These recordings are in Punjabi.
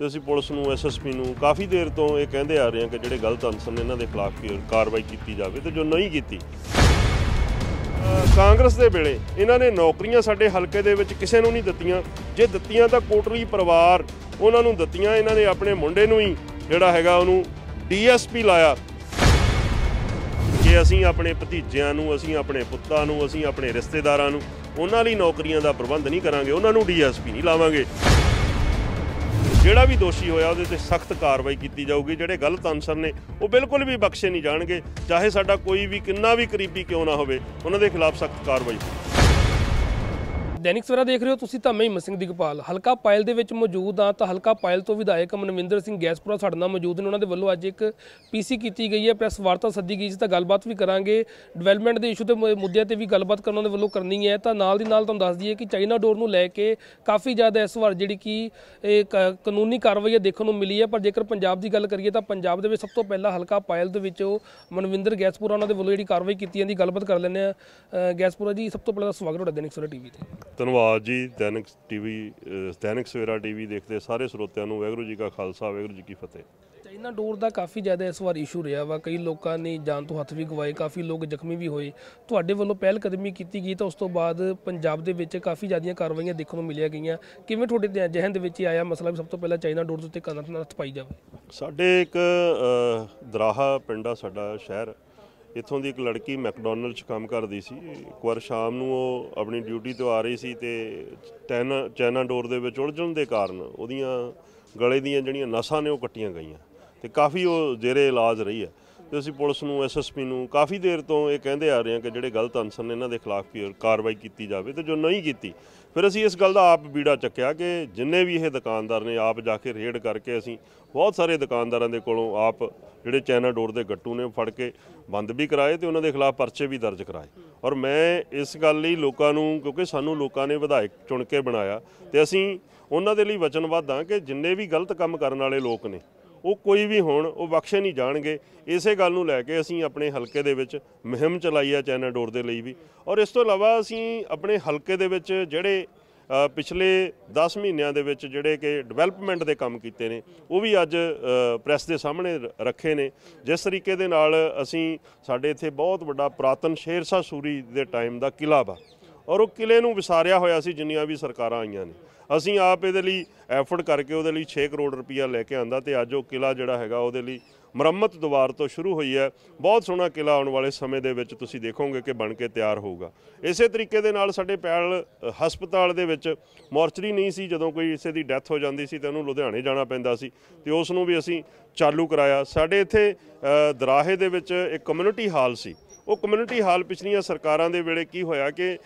ਤੇ ਅਸੀਂ ਪੁਲਿਸ ਨੂੰ ਐਸਐਸਪੀ ਨੂੰ ਕਾਫੀ ਦੇਰ ਤੋਂ ਇਹ ਕਹਿੰਦੇ ਆ ਰਹੇ ਹਾਂ ਕਿ ਜਿਹੜੇ ਗਲਤ ਅਨਸਰ ਨੇ ਇਹਨਾਂ ਦੇ ਖਿਲਾਫ ਕਾਰਵਾਈ ਕੀਤੀ ਜਾਵੇ ਤੇ ਜੋ ਨਹੀਂ ਕੀਤੀ ਕਾਂਗਰਸ ਦੇ ਵੇਲੇ ਇਹਨਾਂ ਨੇ ਨੌਕਰੀਆਂ ਸਾਡੇ ਹਲਕੇ ਦੇ ਵਿੱਚ ਕਿਸੇ ਨੂੰ ਨਹੀਂ ਦਿੱਤੀਆਂ ਜੇ ਦਿੱਤੀਆਂ ਤਾਂ ਕੋਟਲੀ ਪਰਿਵਾਰ ਉਹਨਾਂ ਨੂੰ ਦਿੱਤੀਆਂ ਇਹਨਾਂ ਨੇ ਆਪਣੇ ਮੁੰਡੇ ਨੂੰ ਹੀ ਜਿਹੜਾ ਹੈਗਾ ਉਹਨੂੰ ਡੀਐਸਪੀ ਲਾਇਆ ਕਿ ਅਸੀਂ ਆਪਣੇ ਭਤੀਜਿਆਂ ਨੂੰ ਅਸੀਂ ਆਪਣੇ ਪੁੱਤਾਂ ਨੂੰ ਅਸੀਂ ਆਪਣੇ ਰਿਸ਼ਤੇਦਾਰਾਂ ਨੂੰ ਉਹਨਾਂ ਲਈ ਨੌਕਰੀਆਂ ਦਾ ਪ੍ਰਬੰਧ ਨਹੀਂ ਕਰਾਂਗੇ ਉਹਨਾਂ ਨੂੰ ਡੀਐਸਪੀ ਨਹੀਂ ਲਾਵਾਂਗੇ ਜਿਹੜਾ ਵੀ ਦੋਸ਼ੀ ਹੋਇਆ ਉਹਦੇ ਤੇ ਸਖਤ ਕਾਰਵਾਈ ਕੀਤੀ ਜਾਊਗੀ ਜਿਹੜੇ ਗਲਤ ਅਨਸਰ ਨੇ ਉਹ ਬਿਲਕੁਲ ਵੀ ਬਖਸ਼ੇ ਨਹੀਂ ਜਾਣਗੇ ਚਾਹੇ ਸਾਡਾ ਕੋਈ ਵੀ ਕਿੰਨਾ ਵੀ ਕਰੀਬੀ ਕਿਉਂ ਨਾ ਹੋਵੇ ਉਹਨਾਂ ਦੇ ਖਿਲਾਫ ਸਖਤ ਕਾਰਵਾਈ ਦੈਨਿਕ ਸਵਰਾ ਦੇਖ ਰਹੇ ਹੋ ਤੁਸੀਂ ਤਾਂ ਮੈਂ ਹਿੰਮਤ ਸਿੰਘ ਦਿਗਪਾਲ ਹਲਕਾ ਪਾਇਲ ਦੇ ਵਿੱਚ ਮੌਜੂਦ ਆ ਤਾਂ ਹਲਕਾ ਪਾਇਲ ਤੋਂ ਵਿਧਾਇਕ ਮਨਵਿੰਦਰ ਸਿੰਘ ਗੈਸਪੁਰਾ ਸਾਡੇ ਨਾਲ ਮੌਜੂਦ ਨੇ ਉਹਨਾਂ ਦੇ ਵੱਲੋਂ ਅੱਜ ਇੱਕ ਪੀਸੀ ਕੀਤੀ ਗਈ ਹੈ ਪ੍ਰੈਸ ਵਾਰਤਾ ਸੱਦੀ ਗਈ ਸੀ ਤਾਂ ਗੱਲਬਾਤ ਵੀ ਕਰਾਂਗੇ ਡਿਵੈਲਪਮੈਂਟ ਦੇ ਇਸ਼ੂ ਤੇ ਮੁੱਦਿਆਂ ਤੇ ਵੀ ਗੱਲਬਾਤ ਕਰਨ ਦੇ ਵੱਲੋਂ ਕਰਨੀ ਹੈ ਤਾਂ ਨਾਲ ਦੀ ਨਾਲ ਤੁਹਾਨੂੰ ਦੱਸ ਦਈਏ ਕਿ ਚਾਈਨਾ ਡੋਰ ਨੂੰ ਲੈ ਕੇ ਕਾਫੀ ਜ਼ਿਆਦਾ ਇਸ ਵਾਰ ਜਿਹੜੀ ਕਿ ਇਹ ਕਾਨੂੰਨੀ ਕਾਰਵਾਈ ਦੇਖਣ ਨੂੰ ਮਿਲੀ ਹੈ ਪਰ ਜੇਕਰ ਪੰਜਾਬ ਦੀ ਗੱਲ ਕਰੀਏ ਤਾਂ ਪੰਜਾਬ ਦੇ ਵਿੱਚ ਸਭ ਤੋਂ ਪਹਿਲਾਂ ਹਲਕਾ ਪਾਇਲ ਦੇ ਵਿੱਚ ਮਨਵਿੰਦਰ ਗੈਸਪੁਰਾ ਉਹਨਾਂ ਦੇ ਵੱਲੋਂ ਜਿਹੜੀ ਕਾਰਵਾਈ ਕੀਤੀ ਜਾਂਦੀ ਗੱਲਬਾਤ ਕਰ ਲੈਂਦੇ ਆ ਗੈਸਪੁਰਾ ਜੀ ਸਭ ਤੋਂ ਪਹਿਲਾਂ ਸਵਾਗਤ ਤੁਹਾਡਾ ਦੈਨਿਕ ਸਵਰਾ ਟੀਵੀ ਤੇ ਧੰਨਵਾਦ ਜੀ ਦੈਨਿਕ ਟੀਵੀ ਦੈਨਿਕ ਸਵੇਰਾ ਟੀਵੀ ਦੇਖਦੇ ਸਾਰੇ ਸਰੋਤਿਆਂ ਨੂੰ ਵੈਗਰੂ ਜੀ ਦਾ ਖਾਲਸਾ ਵੈਗਰੂ ਜੀ ਕੀ ਫਤਿਹ ਚਾਈਨਾ ਡੋਰ ਦਾ ਕਾਫੀ ਜ਼ਿਆਦਾ ਇਸ ਵਾਰ ਇਸ਼ੂ ਰਿਹਾ ਵਾ ਕਈ ਲੋਕਾਂ ਨੇ ਜਾਨ ਤੋਂ ਹੱਥ ਵੀ ਗਵਾਏ ਕਾਫੀ ਲੋਕ ਜ਼ਖਮੀ ਵੀ ਹੋਏ ਤੁਹਾਡੇ ਵੱਲੋਂ ਪਹਿਲ ਕਦਮੀ ਕੀਤੀ ਗਈ ਤਾਂ ਉਸ ਤੋਂ ਬਾਅਦ ਪੰਜਾਬ ਦੇ ਵਿੱਚ ਕਾਫੀ ਜ਼ਿਆਦੀਆਂ ਕਾਰਵਾਈਆਂ ਦੇਖਣ ਨੂੰ ਮਿਲਿਆ ਗਈਆਂ ਕਿਵੇਂ ਤੁਹਾਡੇ ਜਹਿਨ ਦੇ ਵਿੱਚ ਆਇਆ ਮਸਲਾ ਵੀ ਸਭ ਤੋਂ ਪਹਿਲਾਂ ਚਾਈਨਾ ਡੋਰ ਦੇ ਉੱਤੇ ਕਦਮ ਨਾਲ ਹੱਥ ਪਾਈ ਜਾਵੇ ਸਾਡੇ ਇੱਕ ਦਰਾਹਾ ਪਿੰਡਾ ਸਾਡਾ ਸ਼ਹਿਰ ਇੱਥੋਂ ਦੀ ਇੱਕ ਲੜਕੀ ਮੈਕਡੋਨਲਡ 'ਚ ਕੰਮ ਕਰਦੀ ਸੀ ਇੱਕ ਵਾਰ ਸ਼ਾਮ ਨੂੰ ਉਹ ਆਪਣੀ ਡਿਊਟੀ ਤੋਂ ਆ ਰਹੀ ਸੀ ਤੇ ਚੈਨਾ ਚੈਨਾ ਡੋਰ ਦੇ ਵਿੱਚ ਉਲਝਣ ਦੇ ਕਾਰਨ ਉਹਦੀਆਂ ਗਲੇ ਦੀਆਂ ਜਿਹੜੀਆਂ ਨਸਾਂ ਨੇ ਉਹ ਕੱਟੀਆਂ ਗਈਆਂ ਤੇ ਕਾਫੀ ਉਹ ਜੇਰੇ ਇਲਾਜ ਰਹੀ ਹੈ ਤੇ ਅਸੀਂ ਪੁਲਿਸ ਨੂੰ ਐਸਐਸਪੀ ਨੂੰ ਕਾਫੀ ਦੇਰ ਤੋਂ ਇਹ ਕਹਿੰਦੇ ਆ ਰਹੇ ਹਾਂ ਕਿ ਜਿਹੜੇ ਗਲਤ ਅਨਸਰ ਨੇ ਇਹਨਾਂ ਦੇ ਖਿਲਾਫ ਕਾਰਵਾਈ ਕੀਤੀ ਜਾਵੇ ਤੇ ਜੋ ਨਹੀਂ ਕੀਤੀ ਫਿਰ ਅਸੀਂ ਇਸ ਗੱਲ ਦਾ ਆਪ ਬੀੜਾ ਚੱਕਿਆ ਕਿ ਜਿੰਨੇ ਵੀ ਇਹ ਦੁਕਾਨਦਾਰ ਨੇ ਆਪ ਜਾ ਕੇ ਰੇਡ ਕਰਕੇ ਅਸੀਂ ਬਹੁਤ ਸਾਰੇ ਦੁਕਾਨਦਾਰਾਂ ਦੇ ਕੋਲੋਂ ਆਪ ਜਿਹੜੇ ਚਾਈਨਾ ਡੋਰ ਦੇ ਗੱਟੂ ਨੇ ਫੜ ਕੇ ਬੰਦ ਵੀ ਕਰਾਏ ਤੇ ਉਹਨਾਂ ਦੇ ਖਿਲਾਫ ਪਰਚੇ ਵੀ ਦਰਜ ਕਰਾਏ ਔਰ ਮੈਂ ਇਸ ਗੱਲ ਲਈ ਲੋਕਾਂ ਨੂੰ ਕਿਉਂਕਿ ਸਾਨੂੰ ਲੋਕਾਂ ਨੇ ਵਿਧਾਇਕ ਚੁਣ ਕੇ ਬਣਾਇਆ ਤੇ ਅਸੀਂ ਉਹਨਾਂ ਦੇ ਲਈ ਵਚਨਬੱਧ ਹਾਂ ਕਿ ਜਿੰਨੇ ਵੀ ਗਲਤ ਕੰਮ ਕਰਨ ਵਾਲੇ ਲੋਕ ਨੇ ਉਹ ਕੋਈ ਵੀ ਹੋਣ ਉਹ ਬਖਸ਼ੇ ਨਹੀਂ ਜਾਣਗੇ ਇਸੇ ਗੱਲ ਨੂੰ ਲੈ ਕੇ ਅਸੀਂ ਆਪਣੇ ਹਲਕੇ ਦੇ ਵਿੱਚ ਮਹਿੰਮ ਚਲਾਈ ਆ ਚੈਨਾ ਡੋਰ ਦੇ ਲਈ ਵੀ ਔਰ ਇਸ ਤੋਂ ਇਲਾਵਾ ਅਸੀਂ ਆਪਣੇ ਹਲਕੇ ਦੇ ਵਿੱਚ ਜਿਹੜੇ ਪਿਛਲੇ 10 ਮਹੀਨਿਆਂ ਦੇ ਵਿੱਚ ਜਿਹੜੇ ਕਿ ਡਿਵੈਲਪਮੈਂਟ ਦੇ ਕੰਮ ਕੀਤੇ ਨੇ ਉਹ ਵੀ ਅੱਜ ਪ੍ਰੈਸ ਦੇ ਸਾਹਮਣੇ ਰੱਖੇ ਨੇ ਜਿਸ ਤਰੀਕੇ ਦੇ ਨਾਲ ਅਸੀਂ ਸਾਡੇ ਇੱਥੇ ਬਹੁਤ ਵੱਡਾ ਪ੍ਰਾਤਨ ਸ਼ੇਰਸ਼ਾ ਸੂਰੀ ਦੇ ਟਾਈਮ ਦਾ ਕਿਲਾ ਵਾ ਔਰ ਉਹ ਕਿਲੇ ਨੂੰ ਵਿਸਾਰਿਆ ਹੋਇਆ ਸੀ ਜਿੰਨੀਆਂ ਵੀ ਸਰਕਾਰਾਂ ਆਈਆਂ ਨੇ ਅਸੀਂ ਆਪ ਇਹਦੇ ਲਈ ਐਫਰਟ ਕਰਕੇ ਉਹਦੇ ਲਈ 6 ਕਰੋੜ ਰੁਪਇਆ ਲੈ ਕੇ ਆਂਦਾ ਤੇ ਅੱਜ ਉਹ ਕਿਲਾ ਜਿਹੜਾ ਹੈਗਾ ਉਹਦੇ ਲਈ ਮੁਰੰਮਤ ਦੁਬਾਰ ਤੋਂ ਸ਼ੁਰੂ ਹੋਈ ਹੈ ਬਹੁਤ ਸੋਹਣਾ ਕਿਲਾ ਆਉਣ ਵਾਲੇ ਸਮੇਂ ਦੇ ਵਿੱਚ ਤੁਸੀਂ ਦੇਖੋਗੇ ਕਿ ਬਣ ਕੇ ਤਿਆਰ ਹੋਊਗਾ ਇਸੇ ਤਰੀਕੇ ਦੇ ਨਾਲ ਸਾਡੇ ਪੈਲ ਹਸਪਤਾਲ ਦੇ ਵਿੱਚ ਮੋਰਚਰੀ ਨਹੀਂ ਸੀ ਜਦੋਂ ਕੋਈ ਇਸੇ ਦੀ ਡੈਥ ਹੋ ਜਾਂਦੀ ਸੀ ਤਾਂ ਉਹਨੂੰ ਲੁਧਿਆਣੇ ਜਾਣਾ ਪੈਂਦਾ ਸੀ ਤੇ ਉਸ ਨੂੰ ਵੀ ਅਸੀਂ ਚਾਲੂ ਕਰਾਇਆ ਸਾਡੇ ਇੱਥੇ ਦਰਾਹੇ ਦੇ ਵਿੱਚ ਇੱਕ ਕਮਿਊਨਿਟੀ ਹਾਲ ਸੀ ਉਹ ਕਮਿਊਨਿਟੀ ਹਾਲ ਪਿਛਲੀਆਂ ਸਰਕਾਰਾਂ ਦੇ ਵੇਲੇ ਕੀ ਹੋਇਆ ਕਿ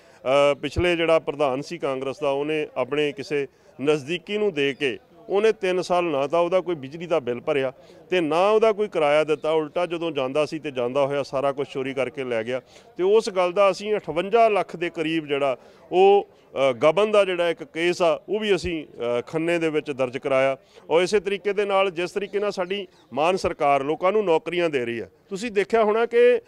ਪਿਛਲੇ ਜਿਹੜਾ ਪ੍ਰਧਾਨ ਸੀ ਕਾਂਗਰਸ ਦਾ ਉਹਨੇ ਆਪਣੇ ਕਿਸੇ ਨਜ਼ਦੀਕੀ ਨੂੰ ਦੇ ਕੇ ਉਹਨੇ 3 ਸਾਲ ਨਾ ਤਾਂ ਉਹਦਾ ਕੋਈ ਬਿਜਲੀ ਦਾ ਬਿੱਲ ਭਰਿਆ ਤੇ ਨਾ ਉਹਦਾ ਕੋਈ ਕਿਰਾਇਆ ਦਿੱਤਾ ਉਲਟਾ ਜਦੋਂ ਜਾਂਦਾ ਸੀ ਤੇ ਜਾਂਦਾ ਹੋਇਆ ਸਾਰਾ ਕੁਝ ਚੋਰੀ ਕਰਕੇ ਲੈ ਗਿਆ ਤੇ ਉਸ ਗੱਲ ਦਾ ਅਸੀਂ 58 ਲੱਖ ਦੇ ਕਰੀਬ ਜਿਹੜਾ ਉਹ ਗਬਨ ਦਾ ਜਿਹੜਾ ਇੱਕ ਕੇਸ ਆ ਉਹ ਵੀ ਅਸੀਂ ਖੰਨੇ ਦੇ ਵਿੱਚ ਦਰਜ ਕਰਾਇਆ ਔਰ ਇਸੇ ਤਰੀਕੇ ਦੇ ਨਾਲ ਜਿਸ ਤਰੀਕੇ ਨਾਲ ਸਾਡੀ ਮਾਨ ਸਰਕਾਰ ਲੋਕਾਂ ਨੂੰ ਨੌਕਰੀਆਂ ਦੇ ਰਹੀ ਹੈ ਤੁਸੀਂ ਦੇਖਿਆ ਹੋਣਾ ਕਿ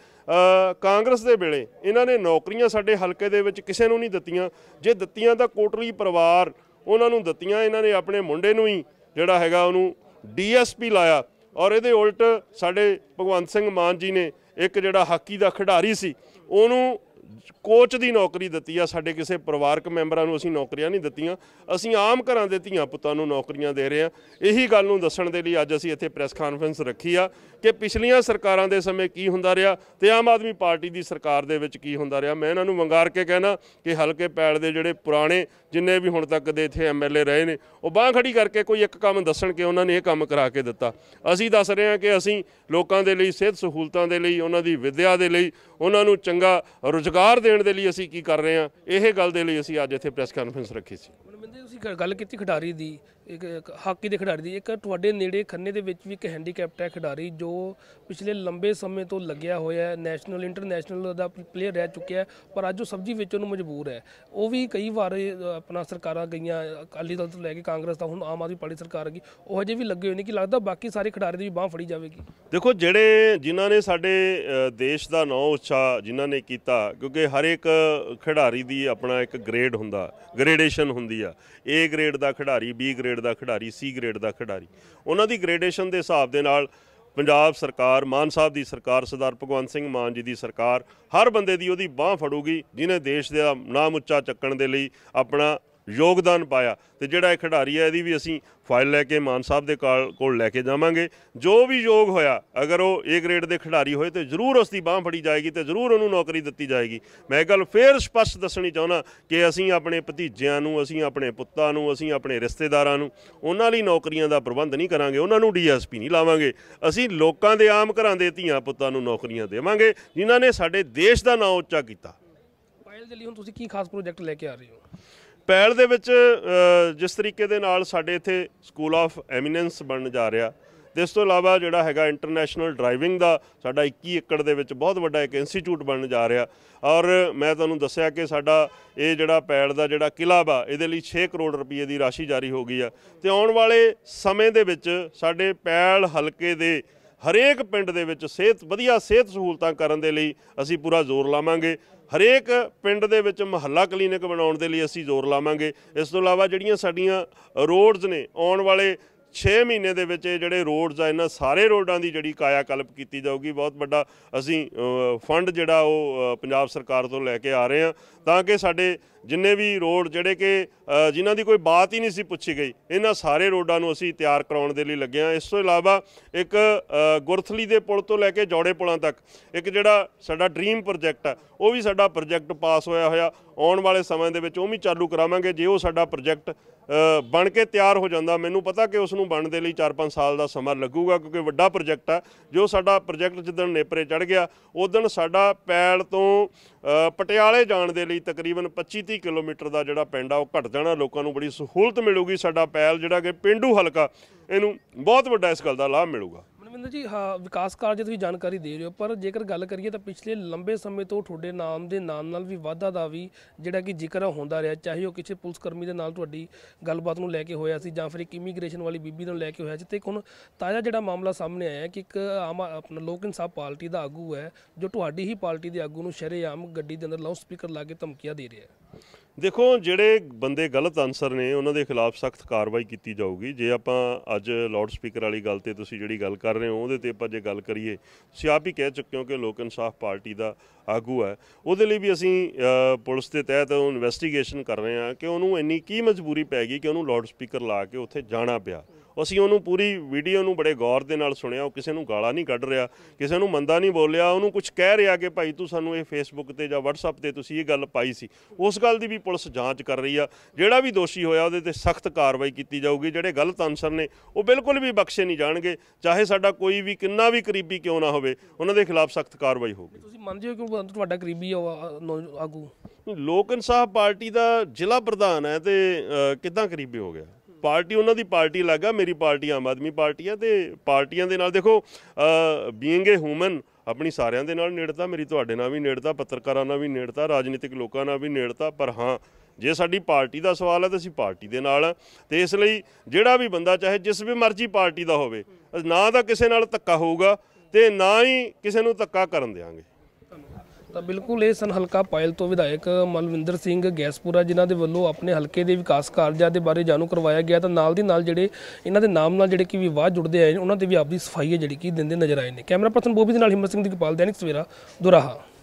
ਕਾਂਗਰਸ ਦੇ ਵੇਲੇ ਇਹਨਾਂ ਨੇ ਨੌਕਰੀਆਂ ਸਾਡੇ ਹਲਕੇ ਦੇ ਵਿੱਚ ਕਿਸੇ ਨੂੰ ਨਹੀਂ ਦਿੱਤੀਆਂ ਜੇ ਦਿੱਤੀਆਂ ਤਾਂ ਕੋਟਲੀ ਪਰਿਵਾਰ ਉਹਨਾਂ ਨੂੰ ਦਿੱਤੀਆਂ ਇਹਨਾਂ ਨੇ ਆਪਣੇ ਮੁੰਡੇ ਨੂੰ ਹੀ ਜਿਹੜਾ ਹੈਗਾ ਉਹਨੂੰ ਡੀਐਸਪੀ ਲਾਇਆ ਔਰ ਇਹਦੇ ਉਲਟ ਸਾਡੇ ਭਗਵੰਤ ਸਿੰਘ ਮਾਨ ਜੀ ਨੇ ਇੱਕ ਜਿਹੜਾ ਹਾਕੀ ਦਾ ਖਿਡਾਰੀ ਸੀ ਉਹਨੂੰ ਕੋਚ ਦੀ ਨੌਕਰੀ ਦਿੱਤੀ ਆ ਸਾਡੇ ਕਿਸੇ ਪਰਿਵਾਰਕ ਮੈਂਬਰਾਂ ਨੂੰ ਅਸੀਂ ਨੌਕਰੀਆਂ ਨਹੀਂ ਦਿੱਤੀਆਂ ਅਸੀਂ ਆਮ ਘਰਾਂ ਦੇ ਧੀਆਂ ਪੁੱਤਾਂ ਨੂੰ ਨੌਕਰੀਆਂ ਦੇ ਰਹੇ ਆ ਇਹੀ ਗੱਲ ਨੂੰ ਦੱਸਣ ਦੇ ਲਈ ਅੱਜ ਅਸੀਂ ਇੱਥੇ ਪ੍ਰੈਸ ਕਾਨਫਰੰਸ ਰੱਖੀ ਆ ਕਿ ਪਿਛਲੀਆਂ ਸਰਕਾਰਾਂ ਦੇ ਸਮੇਂ ਕੀ ਹੁੰਦਾ ਰਿਹਾ ਤੇ ਆਮ ਆਦਮੀ ਪਾਰਟੀ ਦੀ ਸਰਕਾਰ ਦੇ ਵਿੱਚ ਕੀ ਹੁੰਦਾ ਰਿਹਾ ਮੈਂ ਇਹਨਾਂ ਨੂੰ ਵੰਗਾਰ ਕੇ ਕਹਿਣਾ ਕਿ ਹਲਕੇ ਪੈੜ ਦੇ ਜਿਹੜੇ ਪੁਰਾਣੇ ਜਿੰਨੇ ਵੀ ਹੁਣ ਤੱਕ ਦੇ ਇੱਥੇ ਐਮਐਲਏ ਰਹੇ ਨੇ ਉਹ ਬਾਹ ਖੜੀ ਕਰਕੇ ਕੋਈ ਇੱਕ ਕੰਮ ਦੱਸਣ ਕਿ ਉਹਨਾਂ ਨੇ ਇਹ ਕੰਮ ਕਰਾ ਕੇ ਦਿੱਤਾ ਅਸੀਂ ਦੱਸ ਰਹੇ ਹਾਂ ਕਿ ਅਸੀਂ ਲੋਕਾਂ ਦੇ ਲਈ ਸਿਹਤ ਸਹੂਲਤਾਂ ਦੇ ਲਈ ਉਹਨਾਂ ਦੀ ਵਿਦਿਆ ਦੇ ਲਈ ਉਹਨਾਂ ਨੂੰ ਚੰਗਾ ਰੁਜ਼ਗਾਰ ਦੇਣ ਦੇ ਲਈ ਅਸੀਂ ਕੀ ਕਰ ਰਹੇ ਹਾਂ ਇਹ ਗੱਲ ਦੇ ਲਈ ਅਸੀਂ ਅੱਜ ਇੱਥੇ ਪ੍ਰੈਸ ਕਾਨਫਰੰਸ ਰੱਖੀ ਸੀ ਬਿੰਦੇ ਤੁਸੀਂ ਗੱਲ ਕੀਤੀ ਖਿਡਾਰੀ ਦੀ ਇੱਕ ਹਾਕੀ ਦੇ ਖਿਡਾਰੀ ਦੀ ਇੱਕ ਤੁਹਾਡੇ ਨੇੜੇ ਖੰਨੇ ਦੇ ਵਿੱਚ ਵੀ ਇੱਕ ਹੈਂਡੀਕੈਪਟ ਹੈ ਖਿਡਾਰੀ ਜੋ ਪਿਛਲੇ ਲੰਬੇ ਸਮੇਂ ਤੋਂ ਲੱਗਿਆ ਹੋਇਆ ਹੈ ਨੈਸ਼ਨਲ ਇੰਟਰਨੈਸ਼ਨਲ ਦਾ ਪਲੇਅਰ ਰਹਿ ਚੁੱਕਿਆ ਪਰ ਅੱਜ ਉਹ ਸਬਜ਼ੀ ਵੇਚਣ ਨੂੰ ਮਜਬੂਰ ਹੈ ਉਹ ਵੀ ਕਈ ਵਾਰ ਆਪਣਾ ਸਰਕਾਰਾਂ ਗਈਆਂ ਅਕਾਲੀ ਦਲ ਤੋਂ ਲੈ ਕੇ ਕਾਂਗਰਸ ਦਾ ਹੁਣ ਆਮ ਆਦਮੀ ਪਾਰਟੀ ਸਰਕਾਰ ਗਈ ਉਹ ਹਜੇ ਵੀ ਲੱਗੇ ਹੋਏ ਨੇ ਕਿ ਲੱਗਦਾ ਬਾਕੀ ਸਾਰੇ ਖਿਡਾਰੀ ਦੀ ਵੀ ਬਾਹ ਫੜੀ ਜਾਵੇਗੀ ਦੇਖੋ ਜਿਹੜੇ ਜਿਨ੍ਹਾਂ ਨੇ ਸਾਡੇ ਦੇਸ਼ ਦਾ ਨਾਂ ਉੱਚਾ ਜਿਨ੍ਹਾਂ ਨੇ ਕੀਤਾ ਕਿਉਂਕਿ ਹਰ ਇੱਕ ਖਿਡਾਰੀ ਦੀ ਆਪਣਾ ਇੱਕ ਗ੍ਰੇਡ ਹੁੰਦਾ ਗ੍ਰੇਡੇਸ਼ਨ ਹੁੰਦੀ ਆ ਏ ਗ੍ਰੇਡ ਦਾ ਖਿਡਾਰੀ ਬੀ ਗ੍ਰੇਡ ਦਾ ਖਿਡਾਰੀ ਸੀ ਗ੍ਰੇਡ ਦਾ ਖਿਡਾਰੀ ਉਹਨਾਂ ਦੀ ਗ੍ਰੇਡੇਸ਼ਨ ਦੇ ਹਿਸਾਬ ਦੇ ਨਾਲ ਪੰਜਾਬ ਸਰਕਾਰ ਮਾਨ ਸਾਹਿਬ ਦੀ ਸਰਕਾਰ ਸਰਦਾਰ ਭਗਵੰਤ ਸਿੰਘ ਮਾਨ ਜੀ ਦੀ ਸਰਕਾਰ ਹਰ ਬੰਦੇ ਦੀ ਉਹਦੀ ਬਾਹ ਫੜੂਗੀ ਜਿਨੇ ਦੇਸ਼ ਦਾ ਨਾਮ ਉੱਚਾ ਚੱਕਣ ਦੇ ਲਈ ਆਪਣਾ ਯੋਗਦਾਨ ਪਾਇਆ ਤੇ ਜਿਹੜਾ ਇਹ ਖਿਡਾਰੀ ਹੈ ਇਹਦੀ ਵੀ ਅਸੀਂ ਫਾਈਲ ਲੈ ਕੇ ਮਾਨ ਸਾਹਿਬ ਦੇ ਕੋਲ ਲੈ ਕੇ ਜਾਵਾਂਗੇ ਜੋ ਵੀ ਯੋਗ ਹੋਇਆ ਅਗਰ ਉਹ ਏ ਗ੍ਰੇਡ ਦੇ ਖਿਡਾਰੀ ਹੋਏ ਤੇ ਜ਼ਰੂਰ ਉਸ ਦੀ ਬਾਹ ਫੜੀ ਜਾਏਗੀ ਤੇ ਜ਼ਰੂਰ ਉਹਨੂੰ ਨੌਕਰੀ ਦਿੱਤੀ ਜਾਏਗੀ ਮੈਂ ਇਹ ਗੱਲ ਫੇਰ ਸਪਸ਼ਟ ਦੱਸਣੀ ਚਾਹੁੰਦਾ ਕਿ ਅਸੀਂ ਆਪਣੇ ਭਤੀਜਿਆਂ ਨੂੰ ਅਸੀਂ ਆਪਣੇ ਪੁੱਤਾਂ ਨੂੰ ਅਸੀਂ ਆਪਣੇ ਰਿਸ਼ਤੇਦਾਰਾਂ ਨੂੰ ਉਹਨਾਂ ਲਈ ਨੌਕਰੀਆਂ ਦਾ ਪ੍ਰਬੰਧ ਨਹੀਂ ਕਰਾਂਗੇ ਉਹਨਾਂ ਨੂੰ ਡੀਐਸਪੀ ਨਹੀਂ ਲਾਵਾਂਗੇ ਅਸੀਂ ਲੋਕਾਂ ਦੇ ਆਮ ਘਰਾਂ ਦੇ ਧੀਆਂ ਪੁੱਤਾਂ ਨੂੰ ਨੌਕਰੀਆਂ ਦੇਵਾਂਗੇ ਜਿਨ੍ਹਾਂ ਨੇ ਸਾਡੇ ਦੇਸ਼ ਦਾ ਨਾਮ ਉੱਚਾ ਕੀਤਾ ਫਾਈਲ ਦੇ ਲਈ ਹੁਣ ਤੁਸੀਂ ਕੀ ਖਾਸ ਪ੍ਰੋਜੈਕਟ ਲੈ ਕੇ ਆ ਰਹੇ ਹੋ ਪੈਲ ਦੇ ਵਿੱਚ ਜਿਸ ਤਰੀਕੇ ਦੇ ਨਾਲ ਸਾਡੇ ਇੱਥੇ ਸਕੂਲ ਆਫ ਐਮੀਨੈਂਸ ਬਣਨ ਜਾ ਰਿਹਾ ਤੇ ਇਸ ਤੋਂ ਇਲਾਵਾ ਜਿਹੜਾ ਹੈਗਾ ਇੰਟਰਨੈਸ਼ਨਲ ਡਰਾਈਵਿੰਗ ਦਾ ਸਾਡਾ 21 ਏਕੜ ਦੇ ਵਿੱਚ ਬਹੁਤ ਵੱਡਾ ਇੱਕ ਇੰਸਟੀਚਿਊਟ ਬਣਨ ਜਾ ਰਿਹਾ ਔਰ ਮੈਂ ਤੁਹਾਨੂੰ ਦੱਸਿਆ ਕਿ ਸਾਡਾ ਇਹ ਜਿਹੜਾ ਪੈਲ ਦਾ ਜਿਹੜਾ ਕਿਲਾ ਵਾ ਇਹਦੇ ਲਈ 6 ਕਰੋੜ ਰੁਪਏ ਦੀ ਰਾਸ਼ੀ ਜਾਰੀ ਹੋ ਗਈ ਆ ਤੇ ਆਉਣ ਵਾਲੇ ਸਮੇਂ ਦੇ ਵਿੱਚ ਸਾਡੇ ਪੈਲ ਹਲਕੇ ਦੇ ਹਰੇਕ ਪਿੰਡ ਦੇ ਵਿੱਚ ਸਿਹਤ ਵਧੀਆ ਸਿਹਤ ਸਹੂਲਤਾਂ ਕਰਨ ਦੇ ਲਈ ਅਸੀਂ ਪੂਰਾ ਜ਼ੋਰ ਲਾਵਾਂਗੇ ਹਰੇਕ ਪਿੰਡ ਦੇ ਵਿੱਚ ਮਹੱਲਾ ਕਲੀਨਿਕ ਬਣਾਉਣ ਦੇ ਲਈ ਅਸੀਂ ਜ਼ੋਰ ਲਾਵਾਂਗੇ ਇਸ ਤੋਂ ਇਲਾਵਾ ਜਿਹੜੀਆਂ ਸਾਡੀਆਂ ਰੋਡਸ ਨੇ ਆਉਣ ਵਾਲੇ 6 ਮਹੀਨੇ ਦੇ ਵਿੱਚ ਇਹ ਜਿਹੜੇ ਰੋਡਸ ਆ ਇਹਨਾਂ ਸਾਰੇ ਰੋਡਾਂ ਦੀ ਜਿਹੜੀ ਕਾਇਆਕਲਪ ਕੀਤੀ ਜਾਊਗੀ ਬਹੁਤ ਵੱਡਾ ਅਸੀਂ ਫੰਡ ਜਿਹੜਾ ਉਹ ਪੰਜਾਬ ਸਰਕਾਰ ਤੋਂ ਲੈ ਕੇ ਆ ਰਹੇ ਆ ਤਾਂ ਕਿ ਸਾਡੇ ਜਿੰਨੇ ਵੀ ਰੋਡ ਜਿਹੜੇ ਕਿ ਜਿਨ੍ਹਾਂ ਦੀ ਕੋਈ ਬਾਤ ਹੀ ਨਹੀਂ ਸੀ ਪੁੱਛੀ ਗਈ ਇਹਨਾਂ ਸਾਰੇ ਰੋਡਾਂ ਨੂੰ ਅਸੀਂ ਤਿਆਰ ਕਰਾਉਣ ਦੇ ਲਈ ਲੱਗੇ ਆ ਇਸ ਤੋਂ ਇਲਾਵਾ ਇੱਕ ਗੁਰਥਲੀ ਦੇ ਪੁਲ ਤੋਂ ਲੈ ਕੇ ਜੋੜੇ ਪੁਲਾਂ ਤੱਕ ਇੱਕ ਜਿਹੜਾ ਸਾਡਾ ਡ੍ਰੀਮ ਪ੍ਰੋਜੈਕਟ ਆ ਉਹ ਵੀ ਸਾਡਾ ਪ੍ਰੋਜੈਕਟ ਪਾਸ ਹੋਇਆ ਹੋਇਆ ਆਉਣ ਵਾਲੇ ਸਮੇਂ ਦੇ ਵਿੱਚ ਉਹ ਵੀ ਚਾਲੂ ਕਰਾਵਾਂਗੇ ਜੇ ਉਹ ਸਾਡਾ ਪ੍ਰੋਜੈਕਟ ਬਣ ਕੇ ਤਿਆਰ ਹੋ ਜਾਂਦਾ ਮੈਨੂੰ ਪਤਾ ਕਿ ਉਸ ਨੂੰ ਨੂੰ ਬਣਨ ਦੇ ਲਈ 4-5 ਸਾਲ ਦਾ ਸਮਾਂ ਲੱਗੂਗਾ ਕਿਉਂਕਿ ਵੱਡਾ ਪ੍ਰੋਜੈਕਟ ਆ ਜੋ ਸਾਡਾ ਪ੍ਰੋਜੈਕਟ ਜਿੱਦਣ ਨੇਪਰੇ ਚੜ ਗਿਆ ਉਦੋਂ ਸਾਡਾ ਪੈਲ ਤੋਂ ਪਟਿਆਲੇ ਜਾਣ ਦੇ ਲਈ ਤਕਰੀਬਨ 25-30 ਕਿਲੋਮੀਟਰ ਦਾ ਜਿਹੜਾ ਪਿੰਡ ਆ ਉਹ ਘਟ ਜਾਣਾ ਲੋਕਾਂ ਨੂੰ ਬੜੀ ਸਹੂਲਤ ਮਿਲੂਗੀ ਸਾਡਾ ਪੈਲ ਜਿਹੜਾ ਕਿ ਪਿੰਡੂ ਹਲਕਾ ਇਹਨੂੰ ਬਹੁਤ ਵੱਡਾ ਇਸ ਗੱਲ ਦਾ ਲਾਭ ਮਿਲੂਗਾ ਰਵਿੰਦਰ ਜੀ ਹਾਂ ਵਿਕਾਸ ਕਾਰਜ ਤੁਸੀਂ ਜਾਣਕਾਰੀ ਦੇ ਰਹੇ ਹੋ ਪਰ ਜੇਕਰ ਗੱਲ ਕਰੀਏ ਤਾਂ ਪਿਛਲੇ ਲੰਬੇ ਸਮੇਂ ਤੋਂ ਤੁਹਾਡੇ ਨਾਮ ਦੇ ਨਾਮ ਨਾਲ ਵੀ ਵਾਧਾ ਦਾ ਵੀ ਜਿਹੜਾ ਕਿ ਜ਼ਿਕਰ ਹੁੰਦਾ ਰਿਹਾ ਚਾਹੇ ਉਹ ਕਿਸੇ ਪੁਲਿਸ ਕਰਮੀ ਦੇ ਨਾਲ ਤੁਹਾਡੀ ਗੱਲਬਾਤ ਨੂੰ ਲੈ ਕੇ ਹੋਇਆ ਸੀ ਜਾਂ ਫਿਰ ਇੱਕ ਇਮੀਗ੍ਰੇਸ਼ਨ ਵਾਲੀ ਬੀਬੀ ਨੂੰ ਲੈ ਕੇ ਹੋਇਆ ਸੀ ਤੇ ਹੁਣ ਤਾਜ਼ਾ ਜਿਹੜਾ ਮਾਮਲਾ ਸਾਹਮਣੇ ਆਇਆ ਕਿ ਇੱਕ ਆਮ ਆਪਣਾ ਲੋਕ ਇਨਸਾਫ ਪਾਰਟੀ ਦਾ ਆਗੂ ਹੈ ਜੋ ਤੁਹਾਡੀ ਹੀ ਪਾਰਟੀ ਦੇ ਆਗੂ ਨੂੰ ਸ਼ਰੇਆਮ ਗੱਡੀ ਦੇ ਅੰਦਰ ਲਾਊਡ ਸਪੀਕਰ ਲਾ ਕੇ ਧਮਕੀਆਂ ਦੇ ਰਿਹਾ ਹੈ ਦੇਖੋ ਜਿਹੜੇ ਬੰਦੇ ਗਲਤ ਅਨਸਰ ਨੇ ਉਹਨਾਂ ਦੇ ਖਿਲਾਫ ਸਖਤ ਕਾਰਵਾਈ ਕੀਤੀ ਜਾਊਗੀ ਜੇ ਆਪਾਂ ਅੱਜ ਲਾਊਡ ਸਪੀਕਰ ਵਾਲੀ ਗੱਲ ਤੇ ਤੁਸੀਂ ਜਿਹੜੀ ਗੱਲ ਕਰ ਰਹੇ ਹੋ ਉਹਦੇ ਤੇ ਆਪਾਂ ਜੇ ਗੱਲ ਕਰੀਏ ਤੁਸੀਂ ਆਪ ਹੀ ਕਹਿ ਚੁੱਕੇ ਹੋ ਕਿ ਲੋਕ ਇਨਸਾਫ ਪਾਰਟੀ ਦਾ ਆਗੂ ਹੈ ਉਹਦੇ ਲਈ ਵੀ ਅਸੀਂ ਪੁਲਿਸ ਦੇ ਤਹਿਤ ਇਨਵੈਸਟੀਗੇਸ਼ਨ ਕਰ ਰਹੇ ਹਾਂ ਕਿ ਉਹਨੂੰ ਇੰਨੀ ਕੀ ਮਜਬੂਰੀ ਪੈ ਗਈ ਕਿ ਉਹਨੂੰ ਲਾਊਡ ਸਪੀਕਰ ਲਾ ਕੇ ਉੱਥੇ ਜਾਣਾ ਪਿਆ ਅਸੀਂ ਉਹਨੂੰ ਪੂਰੀ ਵੀਡੀਓ ਨੂੰ ਬੜੇ ਗੌਰ ਦੇ ਨਾਲ ਸੁਣਿਆ ਉਹ ਕਿਸੇ ਨੂੰ ਗਾਲਾਂ ਨਹੀਂ ਕੱਢ ਰਿਹਾ ਕਿਸੇ ਨੂੰ ਮੰਦਾ ਨਹੀਂ ਬੋਲਿਆ ਉਹਨੂੰ ਕੁਝ ਕਹਿ ਰਿਹਾ ਕਿ ਭਾਈ ਤੂੰ ਸਾਨੂੰ ਇਹ ਫੇਸਬੁੱਕ ਤੇ ਜਾਂ WhatsApp ਤੇ ਤੁਸੀਂ ਇਹ ਗੱਲ ਪਾਈ ਸੀ ਉਸ ਗੱਲ ਦੀ ਵੀ ਪੁਲਿਸ ਜਾਂਚ ਕਰ ਰਹੀ ਆ ਜਿਹੜਾ ਵੀ ਦੋਸ਼ੀ ਹੋਇਆ ਉਹਦੇ ਤੇ ਸਖਤ ਕਾਰਵਾਈ ਕੀਤੀ ਜਾਊਗੀ ਜਿਹੜੇ ਗਲਤ ਅਨਸਰ ਨੇ ਉਹ ਬਿਲਕੁਲ ਵੀ ਬਖਸ਼ੇ ਨਹੀਂ ਜਾਣਗੇ ਚਾਹੇ ਸਾਡਾ ਕੋਈ ਵੀ ਕਿੰਨਾ ਵੀ ਕਰੀਬੀ ਕਿਉਂ ਨਾ ਹੋਵੇ ਉਹਨਾਂ ਦੇ ਖਿਲਾਫ ਸਖਤ ਕਾਰਵਾਈ ਹੋਊਗੀ ਤੁਸੀਂ ਮੰਨਦੇ ਹੋ ਕਿ ਤੁਹਾਡਾ ਕਰੀਬੀ ਆਗੂ ਲੋਕ ਇਨਸਾਫ ਪਾਰਟੀ ਦਾ ਜ਼ਿਲ੍ਹਾ ਪ੍ਰਧਾਨ ਹੈ ਤੇ ਕਿਦਾਂ ਕਰੀਬੀ ਹੋ ਗਿਆ ਪਾਰਟੀ ਉਹਨਾਂ ਦੀ ਪਾਰਟੀ ਲੱਗਾ ਮੇਰੀ ਪਾਰਟੀ ਆਮ ਆਦਮੀ ਪਾਰਟੀ ਆ ਤੇ ਪਾਰਟੀਆਂ ਦੇ ਨਾਲ ਦੇਖੋ ਬੀਇੰਗ ਅ ਹਿਊਮਨ ਆਪਣੀ ਸਾਰਿਆਂ ਦੇ ਨਾਲ ਨੇੜਤਾ ਮੇਰੀ ਤੁਹਾਡੇ ਨਾਲ ਵੀ ਨੇੜਤਾ ਪੱਤਰਕਾਰਾਂ ਨਾਲ ਵੀ ਨੇੜਤਾ ਰਾਜਨੀਤਿਕ ਲੋਕਾਂ ਨਾਲ ਵੀ ਨੇੜਤਾ ਪਰ ਹਾਂ ਜੇ ਸਾਡੀ ਪਾਰਟੀ ਦਾ ਸਵਾਲ ਹੈ ਤਾਂ ਅਸੀਂ ਪਾਰਟੀ ਦੇ ਨਾਲ ਤੇ ਇਸ ਲਈ ਜਿਹੜਾ ਵੀ ਬੰਦਾ ਚਾਹੇ ਜਿਸ ਵੀ ਮਰਜ਼ੀ ਪਾਰਟੀ ਦਾ ਹੋਵੇ ਨਾ ਤਾਂ ਕਿਸੇ ਨਾਲ ਧੱਕਾ ਹੋਊਗਾ ਤੇ ਨਾ ਹੀ ਕਿਸੇ ਨੂੰ ਧੱਕਾ ਕਰਨ ਦੇਵਾਂਗੇ ਤਾਂ ਬਿਲਕੁਲ ਇਹ ਸਨ ਹਲਕਾ ਪਾਇਲ ਤੋਂ ਵਿਧਾਇਕ ਮਲਵਿੰਦਰ ਸਿੰਘ ਗੈਸਪੂਰਾ ਜਿਨ੍ਹਾਂ ਦੇ ਵੱਲੋਂ ਆਪਣੇ ਹਲਕੇ ਦੇ ਵਿਕਾਸ ਕਾਰਜਾਂ ਦੇ ਬਾਰੇ ਜਾਣੂ ਕਰਵਾਇਆ ਗਿਆ ਤਾਂ ਨਾਲ ਦੀ ਨਾਲ ਜਿਹੜੇ ਇਹਨਾਂ ਦੇ ਨਾਮ ਨਾਲ ਜਿਹੜੇ ਕਿ ਵਿਵਾਦ ਜੁੜਦੇ ਆਏ ਉਹਨਾਂ ਤੇ ਵੀ ਆਪਦੀ ਸਫਾਈ ਹੈ ਜਿਹੜੀ ਕਿ ਦਿੰਦੇ ਨਜ਼ਰ ਆਏ ਨੇ ਕੈਮਰਾ ਪਰਸਨ ਬੋਬੀ ਦੇ ਨਾਲ ਹਿੰਮਤ ਸਿੰਘ ਦੀ ਗੋਪਾਲ ਦੈਨਿਕ ਸਵੇਰਾ ਦੁਰਾਹਾ